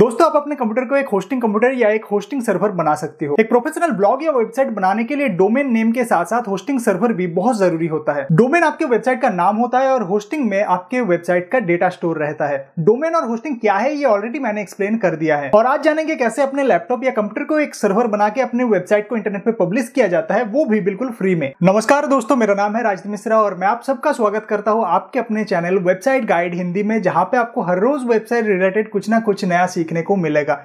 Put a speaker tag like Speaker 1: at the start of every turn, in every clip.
Speaker 1: दोस्तों आप अपने कंप्यूटर को एक होस्टिंग कंप्यूटर या एक होस्टिंग सर्वर बना सकते हो एक प्रोफेशनल ब्लॉग या वेबसाइट बनाने के लिए डोमेन नेम के साथ साथ होस्टिंग सर्वर भी बहुत जरूरी होता है डोमेन आपके वेबसाइट का नाम होता है और होस्टिंग में आपके वेबसाइट का डेटा स्टोर रहता है डोमेन और होस्टिंग क्या है ये ऑलरेडी मैंने एक्सप्लेन कर दिया है और आज जानेंगे कैसे अपने लैपटॉप या कंप्यूटर को एक सर्वर बना के अपने वेबसाइट को इंटरनेट पर पब्लिश किया जाता है वो भी बिल्कुल फ्री में नमस्कार दोस्तों मेरा नाम है राजदीप मिश्रा और मैं आप सबका स्वागत करता हूँ आपके अपने चैनल वेबसाइट गाइड हिंदी में जहाँ पे आपको हर रोज वेबसाइट रिलेटेड कुछ ना कुछ नया सीखने को मिलेगा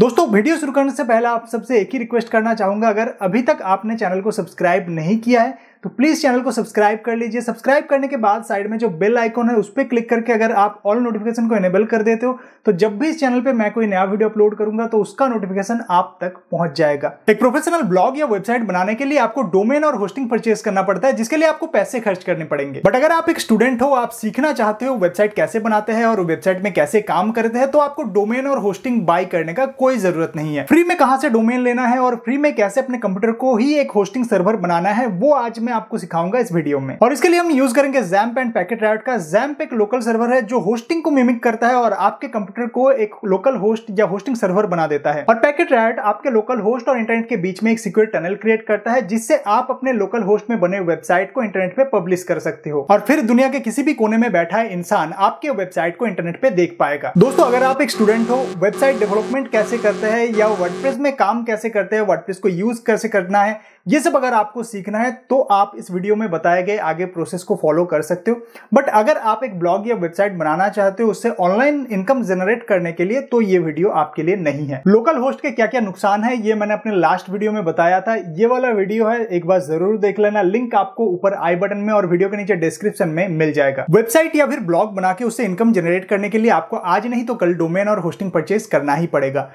Speaker 1: दोस्तों वीडियो शुरू करने से पहले आप सबसे एक ही रिक्वेस्ट करना चाहूँगा अगर अभी तक आपने चैनल को सब्सक्राइब नहीं किया है तो प्लीज़ चैनल को सब्सक्राइब कर लीजिए सब्सक्राइब करने के बाद साइड में जो बेल आइकॉन है उस पर क्लिक करके अगर आप ऑल नोटिफिकेशन को इनेबल कर देते हो तो जब भी इस चैनल पर मैं कोई नया वीडियो अपलोड करूंगा तो उसका नोटिफिकेशन आप तक पहुंच जाएगा एक प्रोफेशनल ब्लॉग या वेबसाइट बनाने के लिए आपको डोमेन और होस्टिंग परचेज करना पड़ता है जिसके लिए आपको पैसे खर्च करने पड़ेंगे बट अगर आप एक स्टूडेंट हो आप सीखना चाहते हो वेबसाइट कैसे बनाते हैं और वेबसाइट में कैसे काम करते हैं तो आपको डोमेन और होस्टिंग बाय करने का कोई जरूरत नहीं है फ्री में कहा से डोमेन लेना है और फ्री में कैसे अपने कंप्यूटर को ही एक होस्टिंग सर्वर बनाना है वो आज मैं आपको सिखाऊंगा इस वीडियो में और इसके लिए हम यूज करेंगे जैम्प एंड पैकेट राइट का जैम्प एक लोकल सर्वर है जो होस्टिंग को मिमिक करता है और आपके कंप्यूटर को एक लोकल होस्ट या होस्टिंग सर्वर बना देता है और पैकेट राइट आपके लोकल होस्ट और इंटरनेट के बीच में एक सिक्योर टनल क्रिएट करता है जिससे आप अपने लोकल होस्ट में बने वेबसाइट को इंटरनेट पे पब्लिश कर सकते हो और फिर दुनिया के किसी भी कोने में बैठा है इंसान आपके वेबसाइट को इंटरनेट पे देख पाएगा दोस्तों अगर आप एक स्टूडेंट हो वेबसाइट डेवलपमेंट कैसे करते हैं या वर्डप्रेस में काम कैसे करते हैं वर्डप्रेस को यूज कैसे करना है ये सब अगर आपको सीखना है तो आप इस वीडियो में बताए गए आगे प्रोसेस को फॉलो कर सकते हो बट अगर आप एक ब्लॉग या वेबसाइट बनाना चाहते हो उससे ऑनलाइन इनकम जनरेट करने के लिए तो ये वीडियो आपके लिए नहीं है लोकल होस्ट के क्या क्या नुकसान है ये मैंने अपने लास्ट वीडियो में बताया था ये वाला वीडियो है एक बार जरूर देख लेना लिंक आपको ऊपर आई बटन में और वीडियो के नीचे डिस्क्रिप्शन में मिल जाएगा वेबसाइट या फिर ब्लॉग बना के उससे इनकम जनरेट करने के लिए आपको आज नहीं तो कल डोमेन और होस्टिंग परचेज करना ही पड़ेगा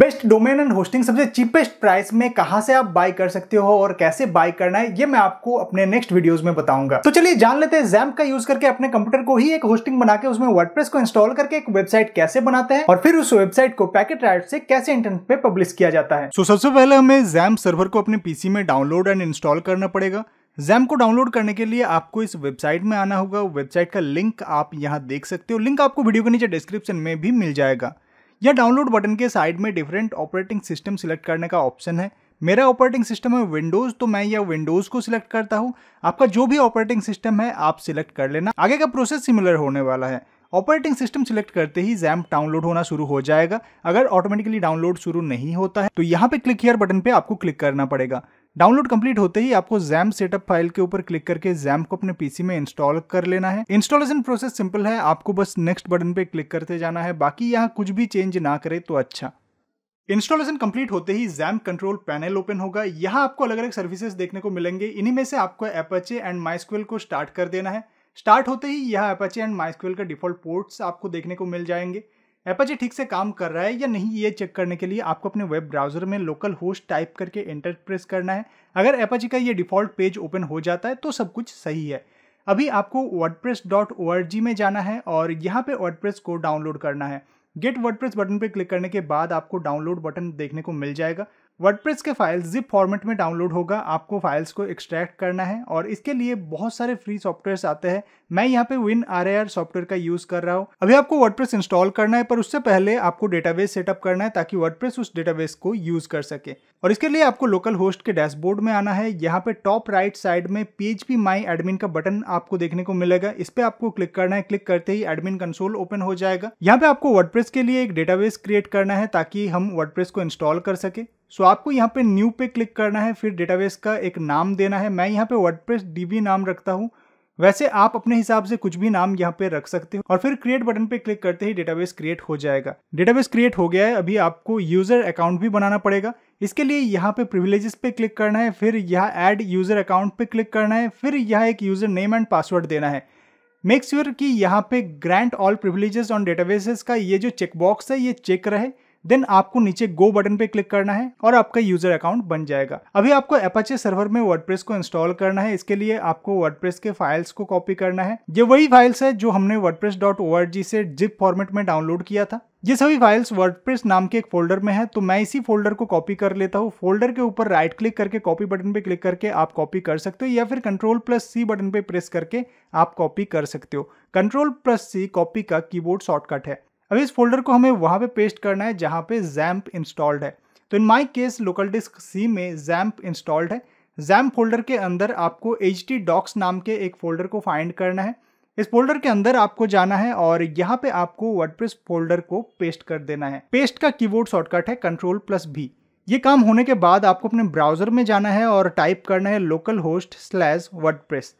Speaker 1: बेस्ट डोमेन एंड होस्टिंग सबसे चीपेस्ट प्राइस में कहां से आप बाय कर सकते हो हो और कैसे बाय करना है ये मैं आपको अपने नेक्स्ट वीडियोस में बताऊंगा तो चलिए जान लेते हैं जैम्प का यूज करके अपने कंप्यूटर को ही एक होस्टिंग बना के उसमें वर्डप्रेस को इंस्टॉल करके एक वेबसाइट कैसे बनाते हैं और फिर उस वेबसाइट को पैकेट राइट से कैसे इंटरनेट पे पब्लिश किया जाता है तो सबसे पहले हमें जैम सर्वर को अपने पीसी में डाउनलोड एंड इंस्टॉल करना पड़ेगा जैम को डाउनलोड करने के लिए आपको इस वेबसाइट में आना होगा वेबसाइट का लिंक आप यहाँ देख सकते हो लिंक आपको वीडियो के नीचे डिस्क्रिप्शन में भी मिल जाएगा या डाउनलोड बटन के साइड में डिफरेंट ऑपरेटिंग सिस्टम सिलेक्ट करने का ऑप्शन है मेरा ऑपरेटिंग सिस्टम है विंडोज तो मैं यह विंडोज को सिलेक्ट करता हूँ आपका जो भी ऑपरेटिंग सिस्टम है आप सिलेक्ट कर लेना आगे का प्रोसेस सिमिलर होने वाला है ऑपरेटिंग सिस्टम सिलेक्ट करते ही जैम्प डाउनलोड होना शुरू हो जाएगा अगर ऑटोमेटिकली डाउनलोड शुरू नहीं होता है तो यहाँ पे क्लिक हियर बटन पे आपको क्लिक करना पड़ेगा डाउनलोड कंप्लीट होते ही आपको जैम सेटअप फाइल के ऊपर क्लिक करके जैम को अपने पीसी में इंस्टॉल कर लेना है इंस्टॉलेशन प्रोसेस सिंपल है आपको बस नेक्स्ट बटन पे क्लिक करते जाना है बाकी यहाँ कुछ भी चेंज ना करे तो अच्छा इंस्टॉलेशन कंप्लीट होते ही जैम कंट्रोल पैनल ओपन होगा यहाँ आपको अलग अलग सर्विसेज देखने को मिलेंगे इन्हीं में से आपको एपाचे एंड माइस्क्वेल को स्टार्ट कर देना है स्टार्ट होते ही यह एपाचे एंड माइस्क्वेल का डिफॉल्ट पोर्ट्स आपको देखने को मिल जाएंगे एपाचे ठीक से काम कर रहा है या नहीं ये चेक करने के लिए आपको अपने वेब ब्राउजर में लोकल होस्ट टाइप करके एंटर प्रेस करना है अगर एपाचे का ये डिफॉल्ट पेज ओपन हो जाता है तो सब कुछ सही है अभी आपको WordPress dot O R G में जाना है और यहाँ पे वर्डप्रेस को डाउनलोड करना है गेट वर्डप्रेस बटन पर क्लिक करने के बाद आपको डाउनलोड बटन देखने को मिल जाएगा वर्डप्रेस के फाइल्स जिप फॉर्मेट में डाउनलोड होगा आपको फाइल्स को एक्सट्रैक्ट करना है और इसके लिए बहुत सारे फ्री सॉफ्टवेयर आते हैं मैं यहाँ पे विन आर सॉफ्टवेयर का यूज कर रहा हूँ अभी आपको वर्डप्रेस इंस्टॉल करना है पर उससे पहले आपको डेटाबेस सेटअप करना है ताकि वर्डप्रेस उस डेटाबेस को यूज कर सके और इसके लिए आपको लोकल होस्ट के डैशबोर्ड में आना है यहाँ पे टॉप राइट साइड में पीएचपी माई एडमिन का बटन आपको देखने को मिलेगा इस पर आपको क्लिक करना है क्लिक करते ही एडमिन कंसोल ओपन हो जाएगा यहाँ पे आपको वर्डप्रेस के लिए एक डेटाबेस क्रिएट करना है ताकि हम वर्डप्रेस को इंस्टॉल कर सके सो so, आपको यहाँ पे न्यू पे क्लिक करना है फिर डेटाबेस का एक नाम देना है मैं यहाँ पे वर्डप्रेस डीबी नाम रखता हूँ वैसे आप अपने हिसाब से कुछ भी नाम यहाँ पे रख सकते हो और फिर क्रिएट बटन पे क्लिक करते ही डेटाबेस क्रिएट हो जाएगा डेटाबेस क्रिएट हो गया है अभी आपको यूजर अकाउंट भी बनाना पड़ेगा इसके लिए यहाँ पे प्रिविलेजेस पे क्लिक करना है फिर यहाँ ऐड यूजर अकाउंट पे क्लिक करना है फिर यहाँ एक यूजर नेम एंड पासवर्ड देना है मेक श्योर sure कि यहाँ पे grant all privileges on databases का ये जो चेकबॉक्स है ये चेक रहे देन आपको नीचे गो बटन पे क्लिक करना है और आपका यूजर अकाउंट बन जाएगा अभी आपको एपाचे सर्वर में वर्डप्रेस को इंस्टॉल करना है इसके लिए आपको वर्डप्रेस के फाइल्स को कॉपी करना है ये वही फाइल्स है जो हमने wordpress.org से जिप फॉर्मेट में डाउनलोड किया था ये सभी फाइल्स वर्डप्रेस नाम के एक फोल्डर में है तो मैं इसी फोल्डर को कॉपी कर लेता हूँ फोल्डर के ऊपर राइट क्लिक करके कॉपी बटन पे क्लिक करके आप कॉपी कर सकते हो या फिर कंट्रोल प्लस सी बटन पे प्रेस करके आप कॉपी कर सकते हो कंट्रोल प्लस सी कॉपी का कीबोर्ड शॉर्टकट है अब इस फोल्डर को हमें वहाँ पे पेस्ट करना है जहाँ पे जैम्प इंस्टॉल्ड है तो in my case local disk C में जैम्प इंस्टॉल्ड है जैम्प फोल्डर के अंदर आपको एच डॉक्स नाम के एक फोल्डर को फाइंड करना है इस फोल्डर के अंदर आपको जाना है और यहाँ पे आपको वर्डप्रेस फोल्डर को पेस्ट कर देना है पेस्ट का कीबोर्ड शॉर्टकट है कंट्रोल प्लस भी ये काम होने के बाद आपको अपने ब्राउजर में जाना है और टाइप करना है local host slash WordPress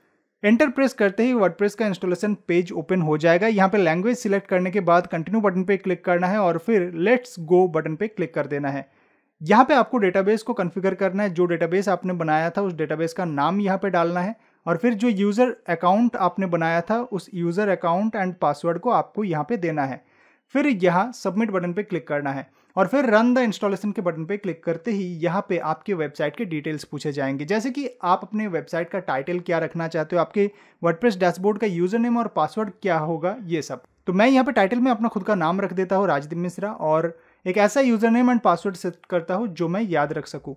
Speaker 1: enter press करते ही वर्ड का इंस्टॉलेशन पेज ओपन हो जाएगा यहाँ पे लैंग्वेज सिलेक्ट करने के बाद कंटिन्यू बटन पे क्लिक करना है और फिर लेट्स गो बटन पे क्लिक कर देना है यहाँ पे आपको डेटाबेस को कॉन्फ़िगर करना है जो डेटाबेस आपने बनाया था उस डेटाबेस का नाम यहाँ पे डालना है और फिर जो यूज़र अकाउंट आपने बनाया था उस यूज़र अकाउंट एंड पासवर्ड को आपको यहाँ पे देना है फिर यहाँ सबमिट बटन पे क्लिक करना है और फिर रन द इंस्टॉलेशन के बटन पे क्लिक करते ही यहाँ पे आपके वेबसाइट के डिटेल्स पूछे जाएंगे जैसे कि आप अपने वेबसाइट का टाइटल क्या रखना चाहते हो आपके वर्डप्रेस डैशबोर्ड का यूजर नेम और पासवर्ड क्या होगा ये सब तो मैं यहाँ पे टाइटल में अपना खुद का नाम रख देता हूँ राजदीप मिश्रा और एक ऐसा user name and password set करता हूँ जो मैं याद रख सकूँ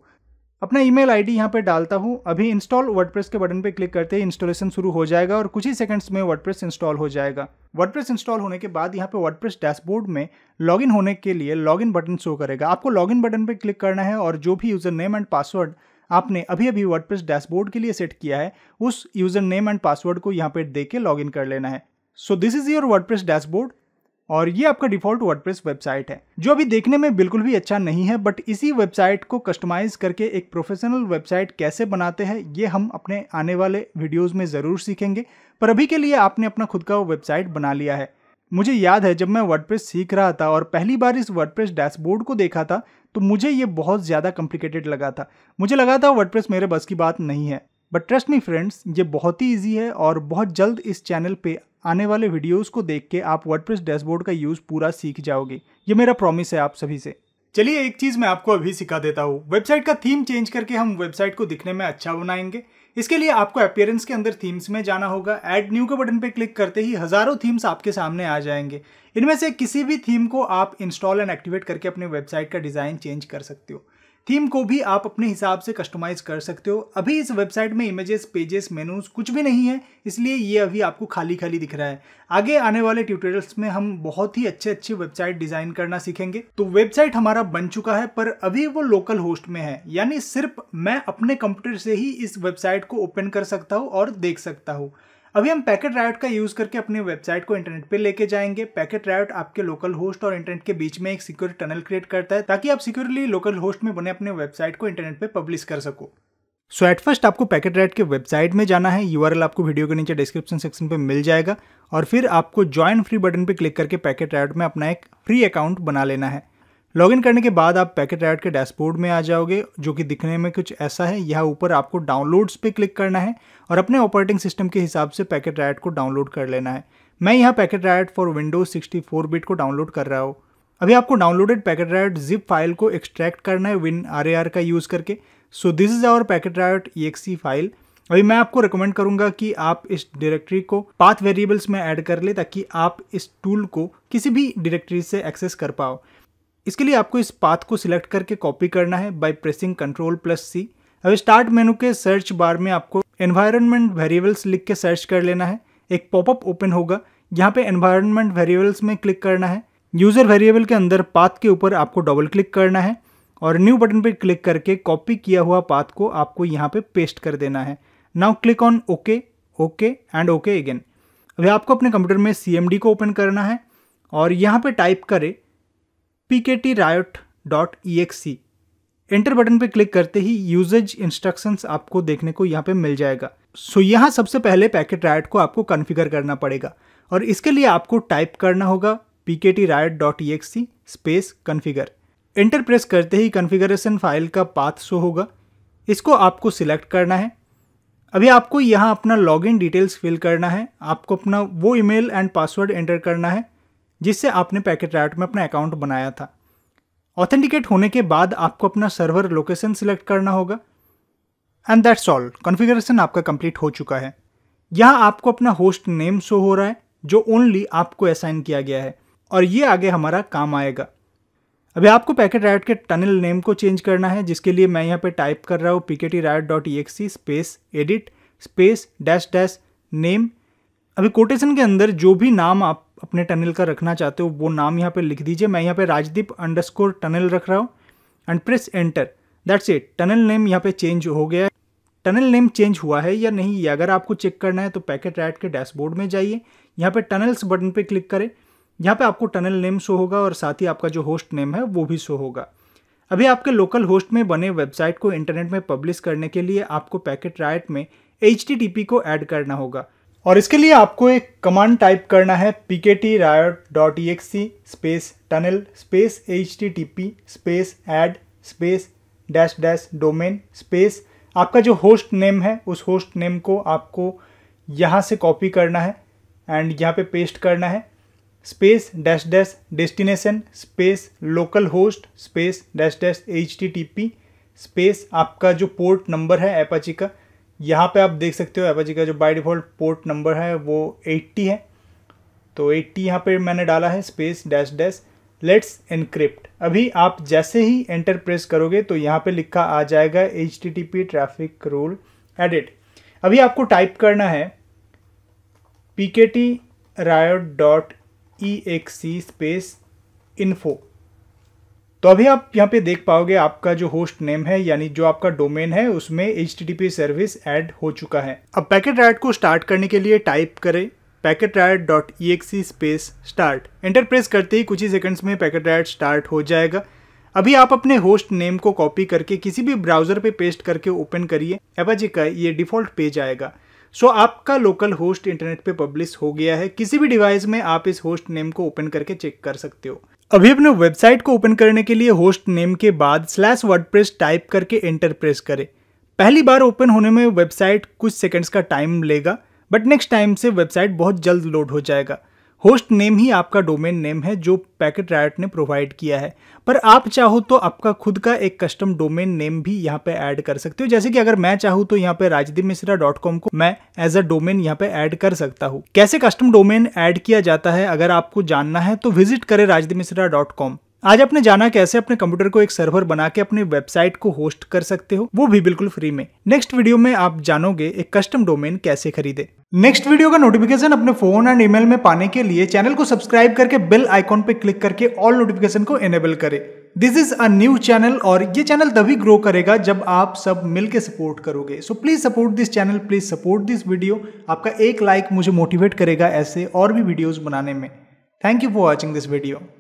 Speaker 1: अपना ईमेल आईडी यहाँ पे डालता हूँ अभी इंस्टॉल वर्डप्रेस के बटन पर क्लिक करते ही इंस्टॉलेशन शुरू हो जाएगा और कुछ ही सेकंड्स में वर्डप्रेस इंस्टॉल हो जाएगा वर्डप्रेस इंस्टॉल होने के बाद यहाँ पे वर्डप्रेस डैशबोर्ड में लॉगिन होने के लिए लॉगिन बटन शो करेगा आपको लॉगिन बटन पर क्लिक करना है और जो भी यूज़र नेम एंड पासवर्ड आपने अभी अभी वर्डप्रेस डैशबोर्ड के लिए सेट किया है उस यूज़र नेम एंड पासवर्ड को यहाँ पे दे के लॉग कर लेना है so this is your WordPress dashboard और ये आपका डिफॉल्ट वर्डप्रेस वेबसाइट है जो अभी देखने में बिल्कुल भी अच्छा नहीं है बट इसी वेबसाइट को कस्टमाइज करके एक प्रोफेशनल वेबसाइट कैसे बनाते हैं ये हम अपने आने वाले वीडियोस में ज़रूर सीखेंगे पर अभी के लिए आपने अपना खुद का वेबसाइट बना लिया है मुझे याद है जब मैं वर्डप्रेस सीख रहा था और पहली बार इस वर्डप्रेस डैशबोर्ड को देखा था तो मुझे ये बहुत ज़्यादा कॉम्प्लिकेटेड लगा था मुझे लगा था वर्डप्रेस मेरे बस की बात नहीं है बट ट्रस्ट मी फ्रेंड्स ये बहुत ही ईजी है और बहुत जल्द इस चैनल पे आने वाले वीडियोस को देख के आप वर्डप्रेस डैशबोर्ड का यूज़ पूरा सीख जाओगे ये मेरा प्रॉमिस है आप सभी से चलिए एक चीज़ मैं आपको अभी सिखा देता हूँ वेबसाइट का थीम चेंज करके हम वेबसाइट को दिखने में अच्छा बनाएंगे इसके लिए आपको अपियरेंस के अंदर थीम्स में जाना होगा ऐड न्यू के बटन पर क्लिक करते ही हज़ारों थीम्स आपके सामने आ जाएंगे इनमें से किसी भी थीम को आप इंस्टॉल एंड एक्टिवेट करके अपने वेबसाइट का डिज़ाइन चेंज कर सकते हो थीम को भी आप अपने हिसाब से कस्टमाइज कर सकते हो अभी इस वेबसाइट में इमेजेस पेजेस मेनूज कुछ भी नहीं है इसलिए ये अभी आपको खाली खाली दिख रहा है आगे आने वाले ट्यूटोरियल्स में हम बहुत ही अच्छे अच्छे वेबसाइट डिजाइन करना सीखेंगे तो वेबसाइट हमारा बन चुका है पर अभी वो लोकल होस्ट में है यानी सिर्फ मैं अपने कंप्यूटर से ही इस वेबसाइट को ओपन कर सकता हूँ और देख सकता हूँ अभी हम पैकेट रायट का यूज़ करके अपने वेबसाइट को इंटरनेट पे लेके जाएंगे पैकेट रायट आपके लोकल होस्ट और इंटरनेट के बीच में एक सिक्योर टनल क्रिएट करता है ताकि आप सिक्योरली लोकल होस्ट में बने अपने वेबसाइट को इंटरनेट पे पब्लिश कर सको सो एट फर्स्ट आपको पैकेट राइट के वेबसाइट में जाना है यू आपको वीडियो के नीचे डिस्क्रिप्शन सेक्शन पे मिल जाएगा और फिर आपको ज्वाइन फ्री बटन पे क्लिक करके पैकेट राइट में अपना एक फ्री अकाउंट बना लेना है लॉगिन करने के बाद आप पैकेट राइट के डैशबोर्ड में आ जाओगे जो कि दिखने में कुछ ऐसा है यहाँ ऊपर आपको डाउनलोड्स पे क्लिक करना है और अपने ऑपरेटिंग सिस्टम के हिसाब से पैकेट राइट को डाउनलोड कर लेना है मैं यहाँ Packetriot for Windows 64 bit को डाउनलोड कर रहा हूँ अभी आपको downloaded Packetriot zip file को एक्सट्रैक्ट करना है विन आर का यूज़ करके so this is our Packetriot E file अभी मैं आपको रिकमेंड करूंगा कि आप इस डायरेक्टरी को पाथ वेरिएबल्स में ऐड कर ले ताकि आप इस टूल को किसी भी डायरेक्टरी से एक्सेस कर पाओ इसके लिए आपको इस पाथ को सिलेक्ट करके कॉपी करना है by pressing control plus C अब स्टार्ट मेनू के सर्च बार में आपको एनवायरनमेंट वेरिएबल्स लिख के सर्च कर लेना है एक पॉपअप ओपन होगा यहाँ पे एनवायरनमेंट वेरिएबल्स में क्लिक करना है यूज़र वेरिएबल के अंदर पाथ के ऊपर आपको डबल क्लिक करना है और न्यू बटन पर क्लिक करके कॉपी किया हुआ पाथ को आपको यहाँ पे पेस्ट कर देना है now click on okay okay and okay again अभी आपको अपने कंप्यूटर में सी को ओपन करना है और यहाँ पर टाइप करें pktriot.exe एंटर बटन पर क्लिक करते ही यूजेज इंस्ट्रक्शंस आपको देखने को यहाँ पे मिल जाएगा सो so, यहाँ सबसे पहले पैकेट रायट को आपको कॉन्फ़िगर करना पड़ेगा और इसके लिए आपको टाइप करना होगा pktriot.exe space configure enter press करते ही कॉन्फ़िगरेशन फाइल का पाथ शो होगा इसको आपको सिलेक्ट करना है अभी आपको यहाँ अपना लॉगिन डिटेल्स फिल करना है आपको अपना वो ईमेल एंड पासवर्ड एंटर करना है जिससे आपने पैकेट रैट में अपना अकाउंट बनाया था ऑथेंटिकेट होने के बाद आपको अपना सर्वर लोकेशन सिलेक्ट करना होगा एंड दैट्स ऑल कॉन्फ़िगरेशन आपका कंप्लीट हो चुका है यहाँ आपको अपना होस्ट नेम शो हो रहा है जो ओनली आपको असाइन किया गया है और ये आगे हमारा काम आएगा अभी आपको पैकेट राइट के टनल नेम को चेंज करना है जिसके लिए मैं यहाँ पे टाइप कर रहा हूँ P K T riot dot E space edit space dash dash name अभी कोटेशन के अंदर जो भी नाम आप अपने टनल का रखना चाहते हो वो नाम यहाँ पे लिख दीजिए मैं यहाँ पे राजदीप अंडरस्कोर टनल रख रहा हूँ and press enter that's it tunnel name यहाँ पे चेंज हो गया है टनल नेम चेंज हुआ है या नहीं ये अगर आपको चेक करना है तो पैकेट रैट के डैशबोर्ड में जाइए यहाँ पे टनल्स बटन पे क्लिक करें यहाँ पे आपको टनल नेम शो होगा और साथ ही आपका जो होस्ट नेम है वो भी शो होगा अभी आपके लोकल होस्ट में बने वेबसाइट को इंटरनेट में पब्लिश करने के लिए आपको पैकेट राइट में एच को ऐड करना होगा और इसके लिए आपको एक कमांड टाइप करना है dot exe space tunnel space H T T P space add space dash dash domain space आपका जो होस्ट नेम है उस होस्ट नेम को आपको यहाँ से कॉपी करना है एंड यहाँ पे पेस्ट करना है space dash dash destination space local host space dash dash H T P space आपका जो पोर्ट नंबर है एपाची का यहाँ पे आप देख सकते हो एपाची का जो बाय डिफ़ॉल्ट पोर्ट नंबर है वो 80 है तो 80 यहाँ पे मैंने डाला है space dash dash let's encrypt अभी आप जैसे ही एंटर प्रेस करोगे तो यहाँ पे लिखा आ जाएगा H T T P traffic rule edit अभी आपको टाइप करना है P K T riot dot exe space info तो अभी आप यहाँ पे देख पाओगे आपका जो होस्ट नेम है यानी जो आपका डोमेन है उसमें एच सर्विस ऐड हो चुका है अब पैकेट रैट को स्टार्ट करने के लिए टाइप करें Packetriot dot exe space start enter press करते ही कुछ ही सेकंड्स में पैकेट रैट स्टार्ट हो जाएगा अभी आप अपने होस्ट नेम को कॉपी करके किसी भी ब्राउज़र पे पेस्ट करके ओपन करिए एपाजी का ये डिफ़ॉल्ट पेज आएगा सो so, आपका लोकल होस्ट इंटरनेट पे पब्लिश हो गया है किसी भी डिवाइस में आप इस होस्ट नेम को ओपन करके चेक कर सकते हो अभी अपने वेबसाइट को ओपन करने के लिए होस्ट नेम के बाद स्लैश वर्ड टाइप करके एंटर प्रेस करें पहली बार ओपन होने में वेबसाइट कुछ सेकंड्स का टाइम लेगा बट नेक्स्ट टाइम से वेबसाइट बहुत जल्द लोड हो जाएगा होस्ट नेम ही आपका डोमेन नेम है जो पैकेट रायट ने प्रोवाइड किया है पर आप चाहो तो आपका खुद का एक कस्टम डोमेन नेम भी यहाँ पे ऐड कर सकते हो जैसे कि अगर मैं चाहूँ तो यहाँ पे राजदीप मिश्रा डॉट कॉम को मैं एज अ डोमेन यहाँ पे ऐड कर सकता हूँ कैसे कस्टम डोमेन ऐड किया जाता है अगर आपको जानना है तो विजिट करें राजदीप मिश्रा डॉट कॉम आज आपने जाना कैसे अपने कंप्यूटर को एक सर्वर बना के अपनी वेबसाइट को होस्ट कर सकते हो वो भी बिल्कुल फ्री में नेक्स्ट वीडियो में आप जानोगे एक कस्टम डोमेन कैसे खरीदे नेक्स्ट वीडियो का नोटिफिकेशन अपने फोन एंड ईमेल में पाने के लिए चैनल को सब्सक्राइब करके बेल आइकॉन पे क्लिक करके ऑल नोटिफिकेशन को एनेबल करे this is a new channel और ये चैनल तभी ग्रो करेगा जब आप सब मिलकर सपोर्ट करोगे so please support this channel please support this video आपका एक लाइक मुझे मोटिवेट करेगा ऐसे और भी वीडियोज बनाने में thank you for watching this video